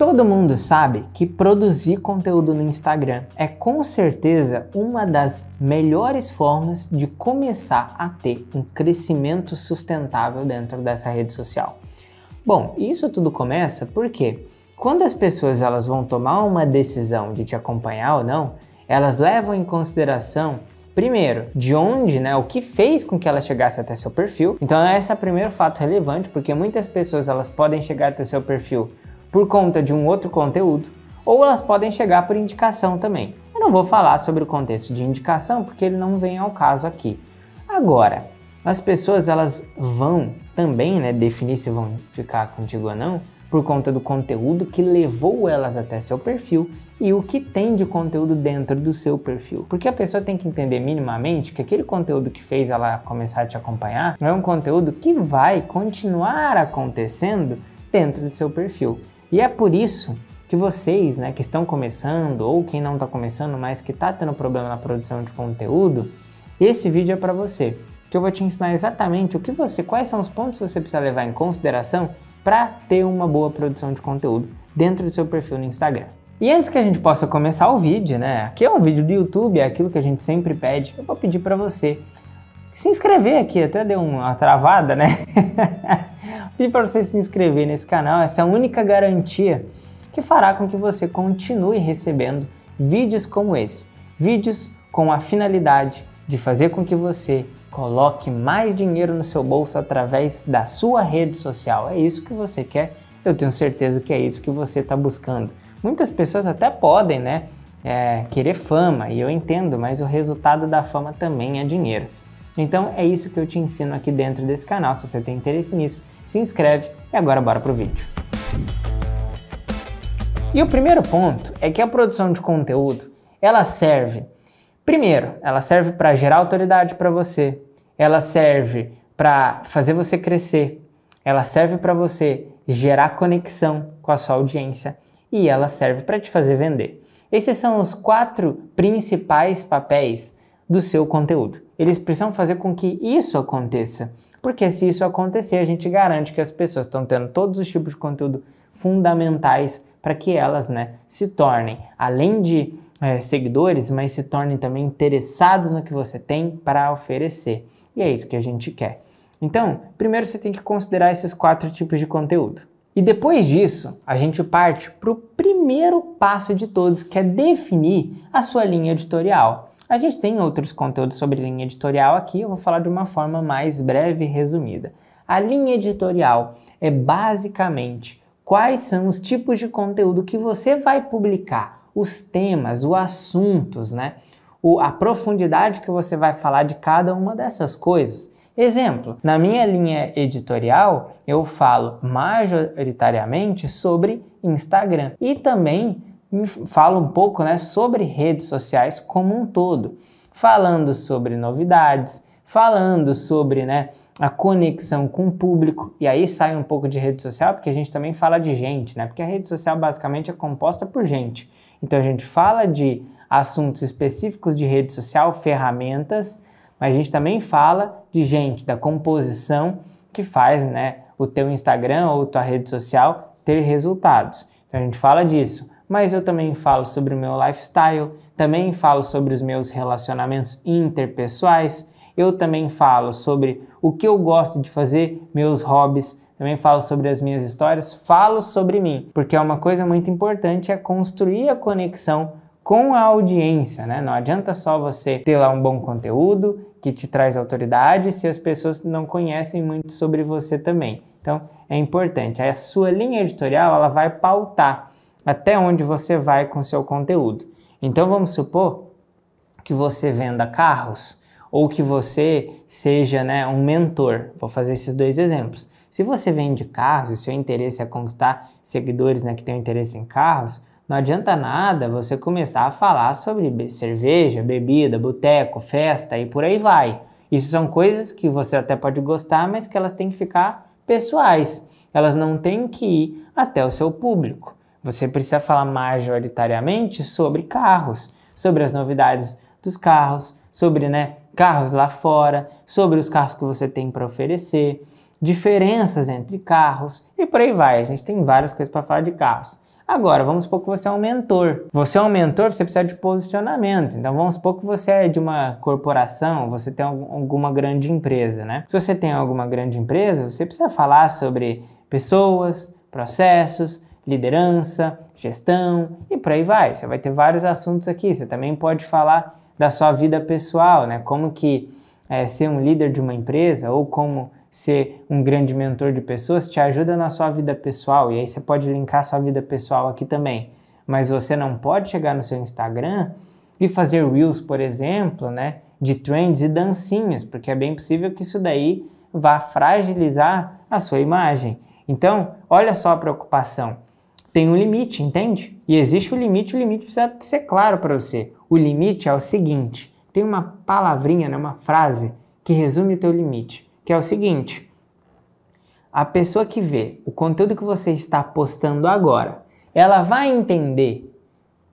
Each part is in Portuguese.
Todo mundo sabe que produzir conteúdo no Instagram é com certeza uma das melhores formas de começar a ter um crescimento sustentável dentro dessa rede social. Bom, isso tudo começa porque quando as pessoas elas vão tomar uma decisão de te acompanhar ou não, elas levam em consideração Primeiro, de onde, né, o que fez com que ela chegasse até seu perfil. Então, esse é o primeiro fato relevante, porque muitas pessoas elas podem chegar até seu perfil por conta de um outro conteúdo, ou elas podem chegar por indicação também. Eu não vou falar sobre o contexto de indicação porque ele não vem ao caso aqui. Agora, as pessoas elas vão também né, definir se vão ficar contigo ou não por conta do conteúdo que levou elas até seu perfil e o que tem de conteúdo dentro do seu perfil. Porque a pessoa tem que entender minimamente que aquele conteúdo que fez ela começar a te acompanhar é um conteúdo que vai continuar acontecendo dentro do seu perfil. E é por isso que vocês, né, que estão começando ou quem não está começando, mas que está tendo problema na produção de conteúdo, esse vídeo é para você, que eu vou te ensinar exatamente o que você, quais são os pontos que você precisa levar em consideração para ter uma boa produção de conteúdo dentro do seu perfil no Instagram. E antes que a gente possa começar o vídeo, né? Aqui é um vídeo do YouTube, é aquilo que a gente sempre pede. Eu vou pedir para você se inscrever aqui, até deu uma travada, né? Pedi para você se inscrever nesse canal, essa é a única garantia que fará com que você continue recebendo vídeos como esse. Vídeos com a finalidade de fazer com que você coloque mais dinheiro no seu bolso através da sua rede social. É isso que você quer? Eu tenho certeza que é isso que você está buscando. Muitas pessoas até podem, né? É, querer fama, e eu entendo, mas o resultado da fama também é dinheiro. Então é isso que eu te ensino aqui dentro desse canal. Se você tem interesse nisso, se inscreve e agora bora pro vídeo. E o primeiro ponto é que a produção de conteúdo, ela serve Primeiro, ela serve para gerar autoridade para você. Ela serve para fazer você crescer. Ela serve para você gerar conexão com a sua audiência e ela serve para te fazer vender. Esses são os quatro principais papéis do seu conteúdo. Eles precisam fazer com que isso aconteça, porque se isso acontecer, a gente garante que as pessoas estão tendo todos os tipos de conteúdo fundamentais para que elas né, se tornem, além de é, seguidores, mas se tornem também interessados no que você tem para oferecer. E é isso que a gente quer. Então, primeiro você tem que considerar esses quatro tipos de conteúdo. E depois disso, a gente parte para o primeiro passo de todos, que é definir a sua linha editorial. A gente tem outros conteúdos sobre linha editorial aqui, eu vou falar de uma forma mais breve e resumida. A linha editorial é basicamente quais são os tipos de conteúdo que você vai publicar, os temas, os assuntos, né? O, a profundidade que você vai falar de cada uma dessas coisas. Exemplo, na minha linha editorial eu falo majoritariamente sobre Instagram e também fala um pouco né, sobre redes sociais como um todo, falando sobre novidades, falando sobre né, a conexão com o público, e aí sai um pouco de rede social, porque a gente também fala de gente, né? Porque a rede social basicamente é composta por gente. Então a gente fala de assuntos específicos de rede social, ferramentas, mas a gente também fala de gente, da composição que faz né, o teu Instagram ou tua rede social ter resultados. Então a gente fala disso mas eu também falo sobre o meu lifestyle, também falo sobre os meus relacionamentos interpessoais, eu também falo sobre o que eu gosto de fazer, meus hobbies, também falo sobre as minhas histórias, falo sobre mim, porque é uma coisa muito importante é construir a conexão com a audiência, né? Não adianta só você ter lá um bom conteúdo que te traz autoridade se as pessoas não conhecem muito sobre você também. Então, é importante. A sua linha editorial, ela vai pautar até onde você vai com seu conteúdo. Então vamos supor que você venda carros ou que você seja né, um mentor. Vou fazer esses dois exemplos. Se você vende carros e seu interesse é conquistar seguidores né, que têm interesse em carros, não adianta nada você começar a falar sobre cerveja, bebida, boteco, festa e por aí vai. Isso são coisas que você até pode gostar, mas que elas têm que ficar pessoais. Elas não têm que ir até o seu público. Você precisa falar majoritariamente sobre carros, sobre as novidades dos carros, sobre né, carros lá fora, sobre os carros que você tem para oferecer, diferenças entre carros e por aí vai. A gente tem várias coisas para falar de carros. Agora, vamos supor que você é um mentor. Você é um mentor, você precisa de posicionamento. Então, vamos supor que você é de uma corporação, você tem alguma grande empresa, né? Se você tem alguma grande empresa, você precisa falar sobre pessoas, processos, liderança, gestão e por aí vai. Você vai ter vários assuntos aqui. Você também pode falar da sua vida pessoal, né? Como que é, ser um líder de uma empresa ou como ser um grande mentor de pessoas te ajuda na sua vida pessoal. E aí você pode linkar sua vida pessoal aqui também. Mas você não pode chegar no seu Instagram e fazer reels, por exemplo, né, de trends e dancinhas, porque é bem possível que isso daí vá fragilizar a sua imagem. Então, olha só a preocupação tem um limite, entende? E existe o um limite, o limite precisa ser claro para você. O limite é o seguinte: tem uma palavrinha, né, uma frase que resume o teu limite, que é o seguinte: a pessoa que vê o conteúdo que você está postando agora, ela vai entender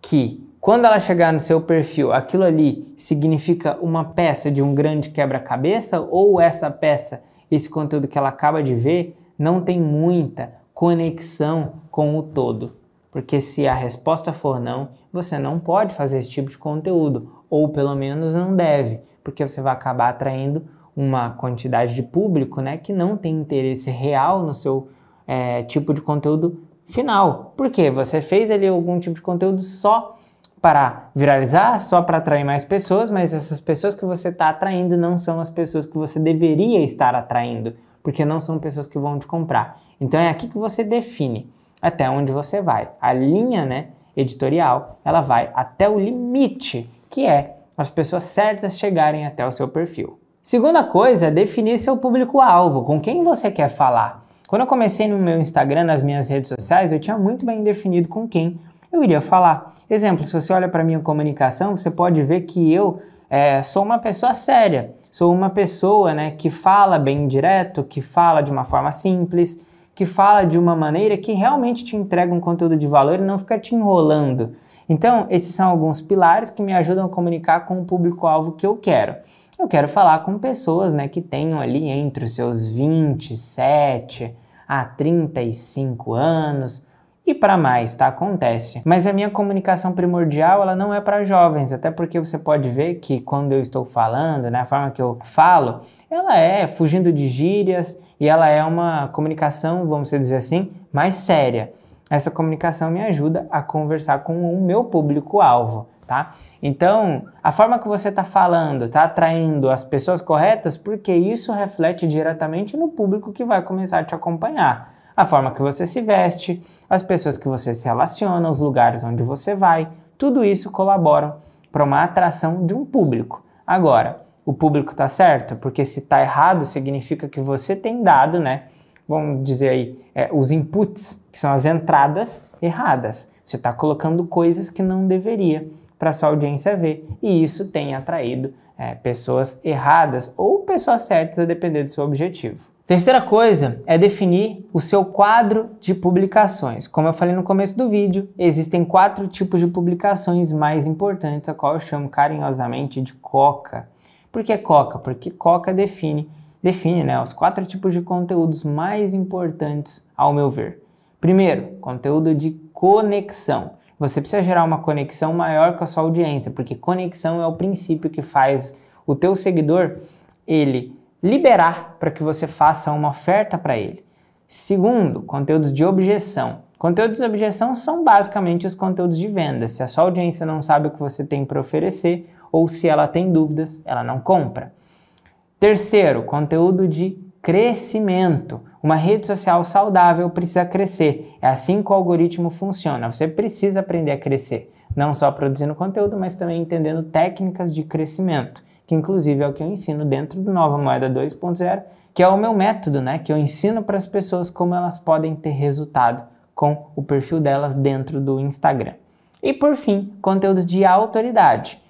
que quando ela chegar no seu perfil, aquilo ali significa uma peça de um grande quebra-cabeça ou essa peça, esse conteúdo que ela acaba de ver, não tem muita conexão com o todo. Porque se a resposta for não, você não pode fazer esse tipo de conteúdo, ou pelo menos não deve, porque você vai acabar atraindo uma quantidade de público né, que não tem interesse real no seu é, tipo de conteúdo final. Porque você fez ali algum tipo de conteúdo só para viralizar, só para atrair mais pessoas, mas essas pessoas que você está atraindo não são as pessoas que você deveria estar atraindo, porque não são pessoas que vão te comprar. Então é aqui que você define até onde você vai. A linha né, editorial ela vai até o limite, que é as pessoas certas chegarem até o seu perfil. Segunda coisa é definir seu público-alvo, com quem você quer falar. Quando eu comecei no meu Instagram, nas minhas redes sociais, eu tinha muito bem definido com quem eu iria falar. Exemplo, se você olha para minha comunicação, você pode ver que eu é, sou uma pessoa séria, sou uma pessoa né, que fala bem direto, que fala de uma forma simples, que fala de uma maneira que realmente te entrega um conteúdo de valor e não fica te enrolando. Então, esses são alguns pilares que me ajudam a comunicar com o público-alvo que eu quero. Eu quero falar com pessoas né, que tenham ali entre os seus 27 a 35 anos, e para mais, tá? Acontece. Mas a minha comunicação primordial, ela não é para jovens, até porque você pode ver que quando eu estou falando, né, a forma que eu falo, ela é fugindo de gírias, e ela é uma comunicação, vamos dizer assim, mais séria. Essa comunicação me ajuda a conversar com o meu público-alvo, tá? Então, a forma que você está falando está atraindo as pessoas corretas porque isso reflete diretamente no público que vai começar a te acompanhar. A forma que você se veste, as pessoas que você se relaciona, os lugares onde você vai, tudo isso colaboram para uma atração de um público. Agora, o público está certo, porque se está errado significa que você tem dado, né? Vamos dizer aí, é, os inputs, que são as entradas erradas. Você está colocando coisas que não deveria para sua audiência ver, e isso tem atraído é, pessoas erradas ou pessoas certas, a depender do seu objetivo. Terceira coisa é definir o seu quadro de publicações. Como eu falei no começo do vídeo, existem quatro tipos de publicações mais importantes, a qual eu chamo carinhosamente de coca. Por que Coca? Porque Coca define, define né, os quatro tipos de conteúdos mais importantes, ao meu ver. Primeiro, conteúdo de conexão. Você precisa gerar uma conexão maior com a sua audiência, porque conexão é o princípio que faz o teu seguidor ele liberar para que você faça uma oferta para ele. Segundo, conteúdos de objeção. Conteúdos de objeção são basicamente os conteúdos de venda. Se a sua audiência não sabe o que você tem para oferecer, ou se ela tem dúvidas, ela não compra. Terceiro, conteúdo de crescimento. Uma rede social saudável precisa crescer. É assim que o algoritmo funciona. Você precisa aprender a crescer, não só produzindo conteúdo, mas também entendendo técnicas de crescimento, que inclusive é o que eu ensino dentro do Nova Moeda 2.0, que é o meu método, né, que eu ensino para as pessoas como elas podem ter resultado com o perfil delas dentro do Instagram. E por fim, conteúdos de autoridade.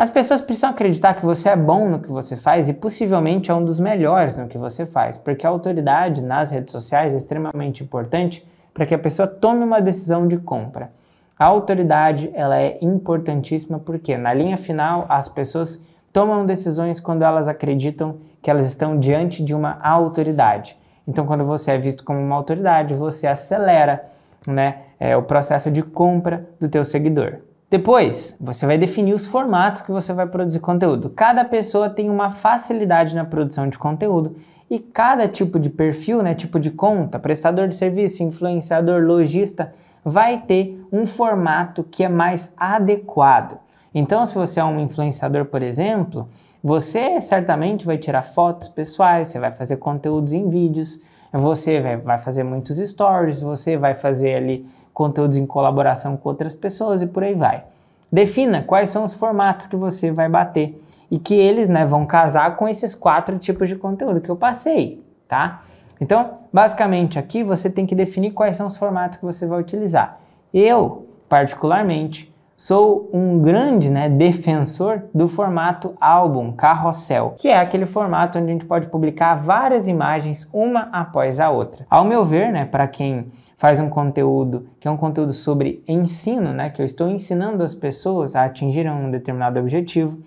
As pessoas precisam acreditar que você é bom no que você faz e possivelmente é um dos melhores no que você faz, porque a autoridade nas redes sociais é extremamente importante para que a pessoa tome uma decisão de compra. A autoridade ela é importantíssima porque na linha final as pessoas tomam decisões quando elas acreditam que elas estão diante de uma autoridade. Então, quando você é visto como uma autoridade, você acelera né, é, o processo de compra do teu seguidor. Depois, você vai definir os formatos que você vai produzir conteúdo. Cada pessoa tem uma facilidade na produção de conteúdo e cada tipo de perfil, né, tipo de conta, prestador de serviço, influenciador, lojista, vai ter um formato que é mais adequado. Então, se você é um influenciador, por exemplo, você certamente vai tirar fotos pessoais, você vai fazer conteúdos em vídeos, você vai fazer muitos stories, você vai fazer ali conteúdos em colaboração com outras pessoas e por aí vai. Defina quais são os formatos que você vai bater e que eles né, vão casar com esses quatro tipos de conteúdo que eu passei, tá? Então, basicamente aqui você tem que definir quais são os formatos que você vai utilizar. Eu, particularmente, Sou um grande né, defensor do formato álbum, carrossel, que é aquele formato onde a gente pode publicar várias imagens uma após a outra. Ao meu ver, né, para quem faz um conteúdo que é um conteúdo sobre ensino, né, que eu estou ensinando as pessoas a atingirem um determinado objetivo,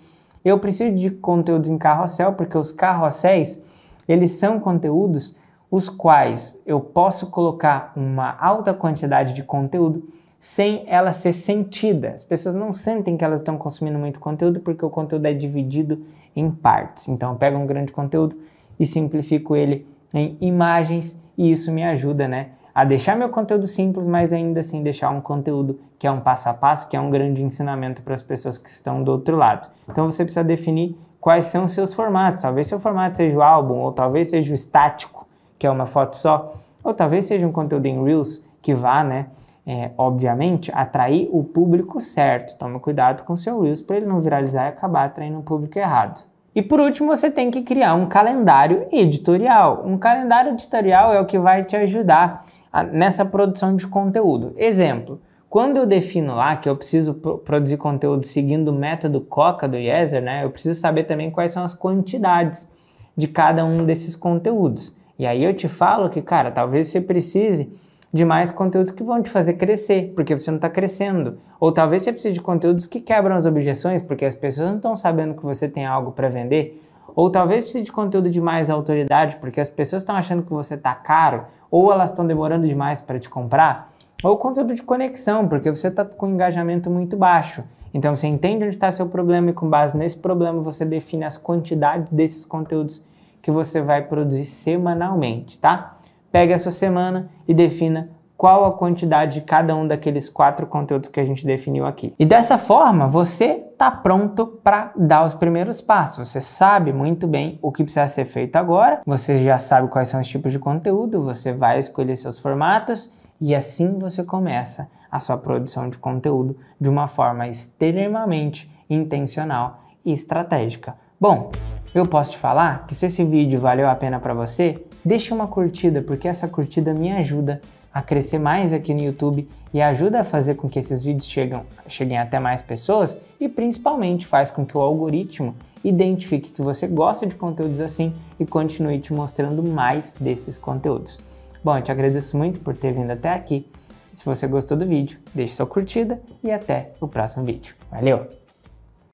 eu preciso de conteúdos em carrossel, porque os carrosséis, eles são conteúdos os quais eu posso colocar uma alta quantidade de conteúdo sem ela ser sentida. As pessoas não sentem que elas estão consumindo muito conteúdo porque o conteúdo é dividido em partes. Então, eu pego um grande conteúdo e simplifico ele em imagens e isso me ajuda, né, a deixar meu conteúdo simples, mas ainda assim deixar um conteúdo que é um passo a passo, que é um grande ensinamento para as pessoas que estão do outro lado. Então, você precisa definir quais são os seus formatos. Talvez seu formato seja o álbum, ou talvez seja o estático, que é uma foto só, ou talvez seja um conteúdo em Reels que vá, né, é, obviamente, atrair o público certo. Toma cuidado com seu Reels para ele não viralizar e acabar atraindo o público errado. E por último, você tem que criar um calendário editorial. Um calendário editorial é o que vai te ajudar a, nessa produção de conteúdo. Exemplo, quando eu defino lá que eu preciso produzir conteúdo seguindo o método Coca do Yeser, né, eu preciso saber também quais são as quantidades de cada um desses conteúdos. E aí eu te falo que, cara, talvez você precise de mais conteúdos que vão te fazer crescer, porque você não está crescendo. Ou talvez você precise de conteúdos que quebram as objeções, porque as pessoas não estão sabendo que você tem algo para vender. Ou talvez precise de conteúdo de mais autoridade, porque as pessoas estão achando que você está caro, ou elas estão demorando demais para te comprar. Ou conteúdo de conexão, porque você está com um engajamento muito baixo. Então você entende onde está seu problema e com base nesse problema você define as quantidades desses conteúdos que você vai produzir semanalmente, tá? pegue a sua semana e defina qual a quantidade de cada um daqueles quatro conteúdos que a gente definiu aqui. E dessa forma, você está pronto para dar os primeiros passos. Você sabe muito bem o que precisa ser feito agora, você já sabe quais são os tipos de conteúdo, você vai escolher seus formatos e assim você começa a sua produção de conteúdo de uma forma extremamente intencional e estratégica. Bom, eu posso te falar que se esse vídeo valeu a pena para você, Deixe uma curtida, porque essa curtida me ajuda a crescer mais aqui no YouTube e ajuda a fazer com que esses vídeos cheguem até mais pessoas e principalmente faz com que o algoritmo identifique que você gosta de conteúdos assim e continue te mostrando mais desses conteúdos. Bom, eu te agradeço muito por ter vindo até aqui. Se você gostou do vídeo, deixe sua curtida e até o próximo vídeo. Valeu!